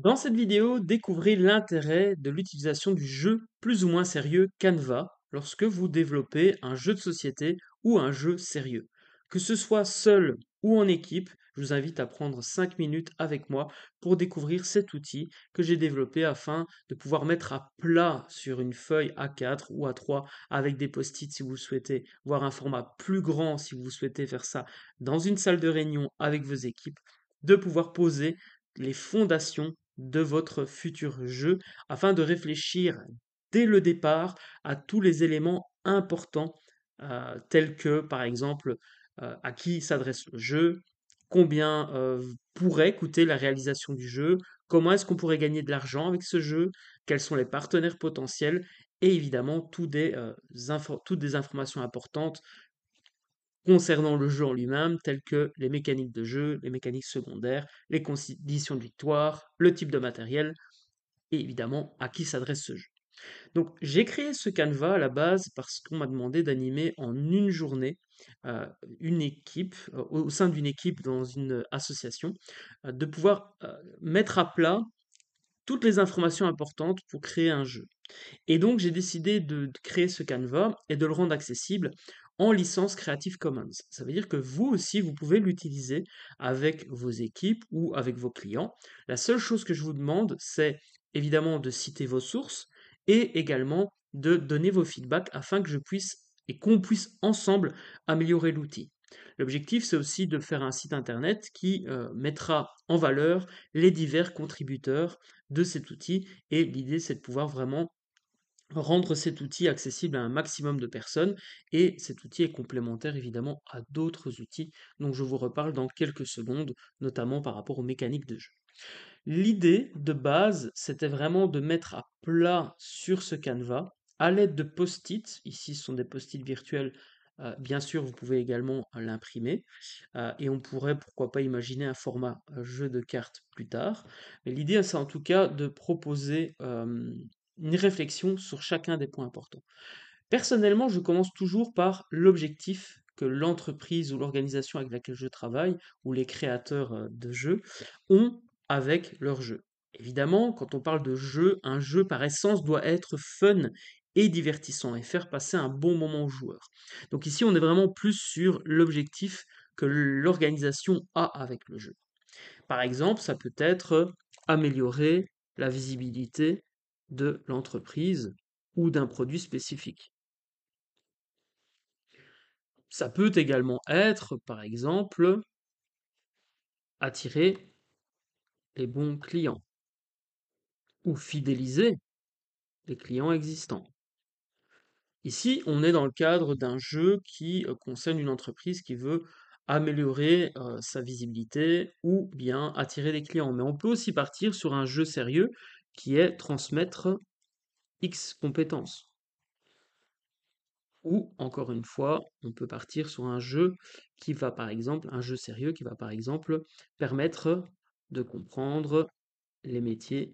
Dans cette vidéo, découvrez l'intérêt de l'utilisation du jeu plus ou moins sérieux Canva lorsque vous développez un jeu de société ou un jeu sérieux. Que ce soit seul ou en équipe, je vous invite à prendre 5 minutes avec moi pour découvrir cet outil que j'ai développé afin de pouvoir mettre à plat sur une feuille A4 ou A3 avec des post-it si vous souhaitez, voire un format plus grand si vous souhaitez faire ça dans une salle de réunion avec vos équipes, de pouvoir poser les fondations de votre futur jeu afin de réfléchir dès le départ à tous les éléments importants euh, tels que par exemple euh, à qui s'adresse le jeu, combien euh, pourrait coûter la réalisation du jeu, comment est-ce qu'on pourrait gagner de l'argent avec ce jeu, quels sont les partenaires potentiels et évidemment toutes des informations importantes concernant le jeu en lui-même, tels que les mécaniques de jeu, les mécaniques secondaires, les conditions de victoire, le type de matériel, et évidemment à qui s'adresse ce jeu. Donc j'ai créé ce canevas à la base parce qu'on m'a demandé d'animer en une journée euh, une équipe, euh, au sein d'une équipe dans une association, euh, de pouvoir mettre à plat toutes les informations importantes pour créer un jeu. Et donc j'ai décidé de, de créer ce canevas et de le rendre accessible en licence Creative Commons. Ça veut dire que vous aussi, vous pouvez l'utiliser avec vos équipes ou avec vos clients. La seule chose que je vous demande, c'est évidemment de citer vos sources et également de donner vos feedbacks afin que je puisse et qu'on puisse ensemble améliorer l'outil. L'objectif, c'est aussi de faire un site internet qui euh, mettra en valeur les divers contributeurs de cet outil et l'idée, c'est de pouvoir vraiment rendre cet outil accessible à un maximum de personnes et cet outil est complémentaire évidemment à d'autres outils dont je vous reparle dans quelques secondes, notamment par rapport aux mécaniques de jeu. L'idée de base, c'était vraiment de mettre à plat sur ce canevas, à l'aide de post-it, ici ce sont des post-it virtuels euh, bien sûr, vous pouvez également l'imprimer euh, et on pourrait, pourquoi pas, imaginer un format euh, jeu de cartes plus tard. Mais l'idée, c'est en tout cas de proposer une réflexion sur chacun des points importants. Personnellement, je commence toujours par l'objectif que l'entreprise ou l'organisation avec laquelle je travaille, ou les créateurs euh, de jeux, ont avec leur jeu. Évidemment, quand on parle de jeu, un jeu par essence doit être fun et divertissant et faire passer un bon moment aux joueurs. Donc ici, on est vraiment plus sur l'objectif que l'organisation a avec le jeu. Par exemple, ça peut être améliorer la visibilité de l'entreprise ou d'un produit spécifique. Ça peut également être, par exemple, attirer les bons clients ou fidéliser les clients existants. Ici, on est dans le cadre d'un jeu qui euh, concerne une entreprise qui veut améliorer euh, sa visibilité ou bien attirer des clients. Mais on peut aussi partir sur un jeu sérieux qui est transmettre X compétences. Ou encore une fois, on peut partir sur un jeu qui va par exemple, un jeu sérieux qui va par exemple permettre de comprendre les métiers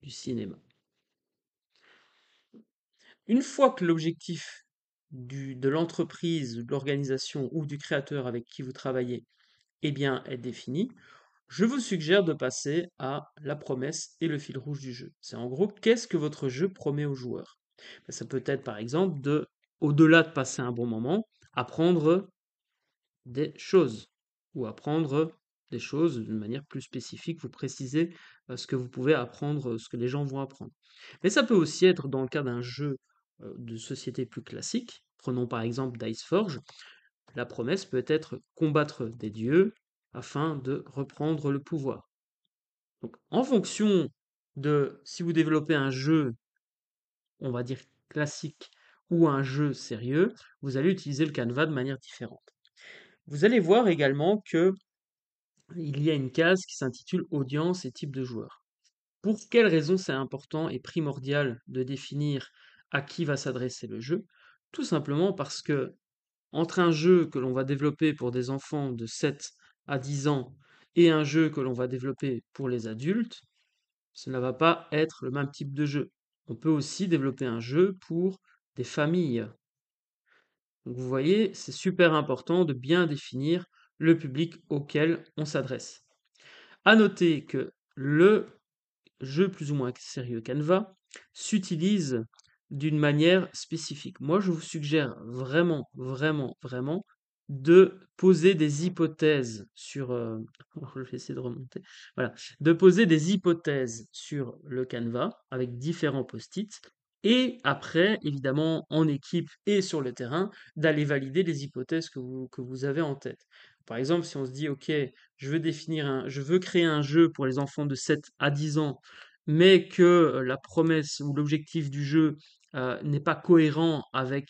du cinéma. Une fois que l'objectif de l'entreprise, de l'organisation ou du créateur avec qui vous travaillez eh bien, est défini, je vous suggère de passer à la promesse et le fil rouge du jeu. C'est en gros qu'est-ce que votre jeu promet aux joueurs. Ben, ça peut être par exemple de, au-delà de passer un bon moment, apprendre des choses ou apprendre des choses d'une manière plus spécifique, vous précisez euh, ce que vous pouvez apprendre, ce que les gens vont apprendre. Mais ça peut aussi être dans le cas d'un jeu euh, de société plus classique, prenons par exemple Dice Forge, la promesse peut être combattre des dieux, afin de reprendre le pouvoir. Donc, en fonction de si vous développez un jeu, on va dire classique, ou un jeu sérieux, vous allez utiliser le canevas de manière différente. Vous allez voir également que il y a une case qui s'intitule audience et type de joueur. Pour quelles raisons c'est important et primordial de définir à qui va s'adresser le jeu Tout simplement parce que entre un jeu que l'on va développer pour des enfants de 7 à 10 ans et un jeu que l'on va développer pour les adultes, ce ne va pas être le même type de jeu. On peut aussi développer un jeu pour des familles. vous voyez, c'est super important de bien définir le public auquel on s'adresse. À noter que le jeu plus ou moins sérieux Canva s'utilise d'une manière spécifique. Moi, je vous suggère vraiment, vraiment, vraiment de poser des hypothèses sur euh, je essayer de remonter voilà de poser des hypothèses sur le canevas avec différents post-it et après évidemment en équipe et sur le terrain d'aller valider les hypothèses que vous, que vous avez en tête par exemple si on se dit ok je veux définir un je veux créer un jeu pour les enfants de 7 à 10 ans mais que euh, la promesse ou l'objectif du jeu euh, n'est pas cohérent avec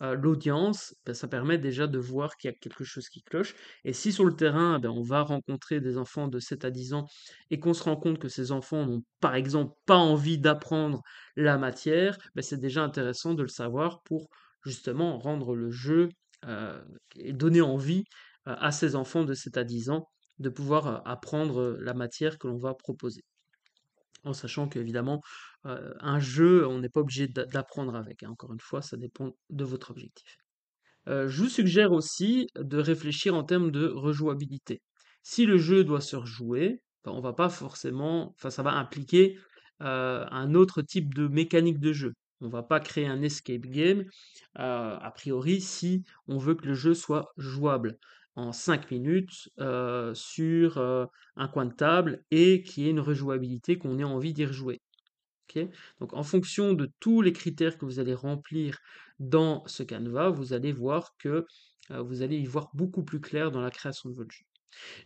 l'audience, bah, ça permet déjà de voir qu'il y a quelque chose qui cloche. Et si sur le terrain, bah, on va rencontrer des enfants de 7 à 10 ans et qu'on se rend compte que ces enfants n'ont par exemple pas envie d'apprendre la matière, bah, c'est déjà intéressant de le savoir pour justement rendre le jeu et donner envie à ces enfants de 7 à 10 ans de pouvoir apprendre la matière que l'on va proposer en sachant qu'évidemment, un jeu, on n'est pas obligé d'apprendre avec. Hein. Encore une fois, ça dépend de votre objectif. je vous suggère aussi de réfléchir en termes de rejouabilité. Si le jeu doit se rejouer, ben, on va pas forcément, enfin ça va impliquer un autre type de mécanique de jeu. On va pas créer un escape game a priori si on veut que le jeu soit jouable en 5 minutes euh, sur euh, un coin de table et qui ait une rejouabilité qu'on ait envie d'y rejouer. Donc en fonction de tous les critères que vous allez remplir dans ce canevas, vous allez voir que euh, vous allez y voir beaucoup plus clair dans la création de votre jeu.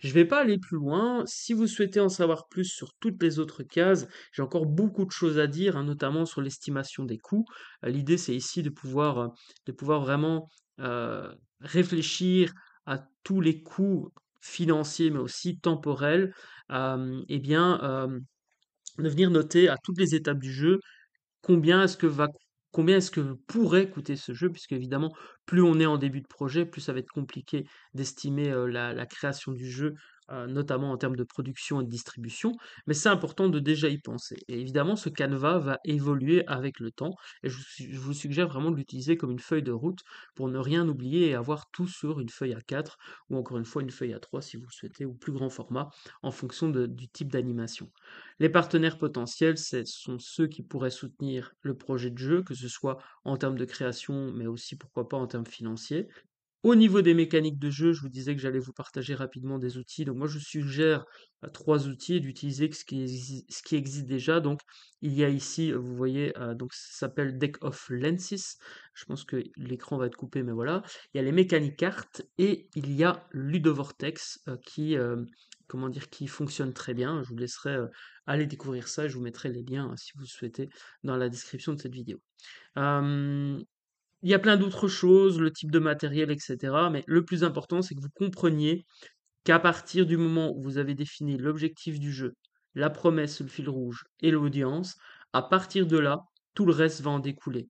Je ne vais pas aller plus loin. Si vous souhaitez en savoir plus sur toutes les autres cases, j'ai encore beaucoup de choses à dire, hein, notamment sur l'estimation des coûts. L'idée, c'est ici de pouvoir, de pouvoir vraiment euh, réfléchir à tous les coûts financiers, mais aussi temporels, et eh bien, de venir noter à toutes les étapes du jeu combien est-ce que va combien est-ce que pourrait coûter ce jeu, puisque évidemment, plus on est en début de projet, plus ça va être compliqué d'estimer la, création du jeu euh, notamment en termes de production et de distribution, mais c'est important de déjà y penser. Et évidemment, ce canevas va évoluer avec le temps, et je, vous suggère vraiment de l'utiliser comme une feuille de route pour ne rien oublier et avoir tout sur une feuille A4, ou encore une fois une feuille A3 si vous le souhaitez, ou plus grand format, en fonction du type d'animation. Les partenaires potentiels, ce sont ceux qui pourraient soutenir le projet de jeu, que ce soit en termes de création, mais aussi pourquoi pas en termes financiers. Au niveau des mécaniques de jeu, je vous disais que j'allais vous partager rapidement des outils. Donc moi, je suggère à euh, trois outils d'utiliser ce qui, existe déjà. Donc il y a ici, euh, vous voyez, euh, donc ça s'appelle Deck of Lenses. Je pense que l'écran va être coupé, mais voilà. Il y a les mécaniques cartes et il y a Ludovortex qui comment dire, qui fonctionne très bien. Je vous laisserai aller découvrir ça. Je vous mettrai les liens hein, si vous le souhaitez dans la description de cette vidéo il y a plein d'autres choses, le type de matériel, etc. Mais le plus important, c'est que vous compreniez qu'à partir du moment où vous avez défini l'objectif du jeu, la promesse, le fil rouge et l'audience, à partir de là, tout le reste va en découler.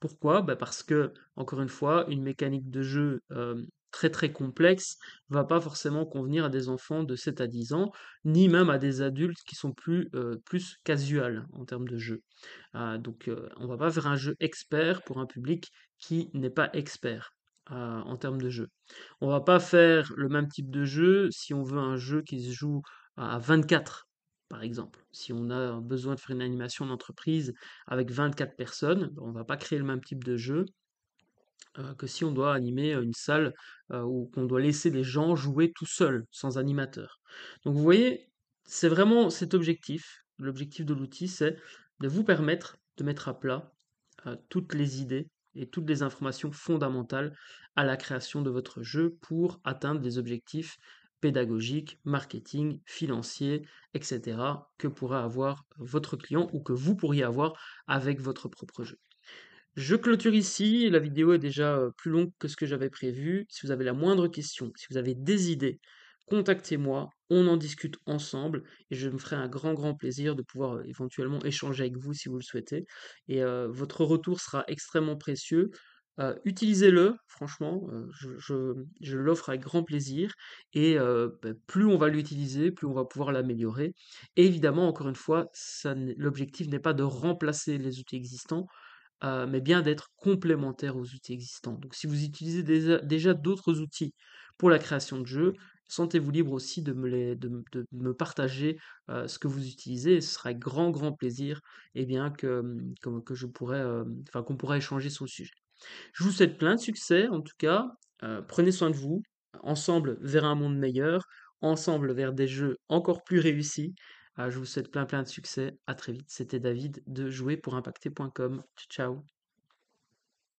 Pourquoi bah, Parce que, encore une fois, une mécanique de jeu euh, très très complexe va pas forcément convenir à des enfants de 7 à 10 ans, ni même à des adultes qui sont plus, euh, plus casual en termes de jeu. Euh, donc euh, on va pas faire un jeu expert pour un public qui n'est pas expert. en termes de jeu. On va pas faire le même type de jeu si on veut un jeu qui se joue à 24 par exemple. Si on a besoin de faire une animation d'entreprise avec 24 personnes, on va pas créer le même type de jeu euh, que si on doit animer une salle ou qu'on doit laisser les gens jouer tout seuls, sans animateur. Donc vous voyez, c'est vraiment cet objectif. L'objectif de l'outil, c'est de vous permettre de mettre à plat toutes les idées et toutes les informations fondamentales à la création de votre jeu pour atteindre les objectifs pédagogiques, marketing, financiers, etc., que pourrait avoir votre client ou que vous pourriez avoir avec votre propre jeu. Je clôture ici, la vidéo est déjà plus longue que ce que j'avais prévu. Si vous avez la moindre question, si vous avez des idées, contactez-moi, on en discute ensemble et je me ferai un grand grand plaisir de pouvoir éventuellement échanger avec vous si vous le souhaitez. Et votre retour sera extrêmement précieux. utilisez-le, franchement, je, l'offre avec grand plaisir et bah, plus on va l'utiliser, plus on va pouvoir l'améliorer. évidemment, encore une fois, l'objectif n'est pas de remplacer les outils existants, euh, mais bien d'être complémentaire aux outils existants. Donc si vous utilisez déjà d'autres outils pour la création de jeux, sentez-vous libre aussi de me, me partager euh, ce que vous utilisez. Ce sera grand, grand plaisir eh bien, mmh, que, je pourrais, euh, qu'on pourra échanger sur le sujet. Je vous souhaite plein de succès, en tout cas. prenez soin de vous. Ensemble vers un monde meilleur. Ensemble vers des jeux encore plus réussis. Ah, je vous souhaite plein plein de succès. À très vite. C'était David de jouer pour impacter.com. Ciao.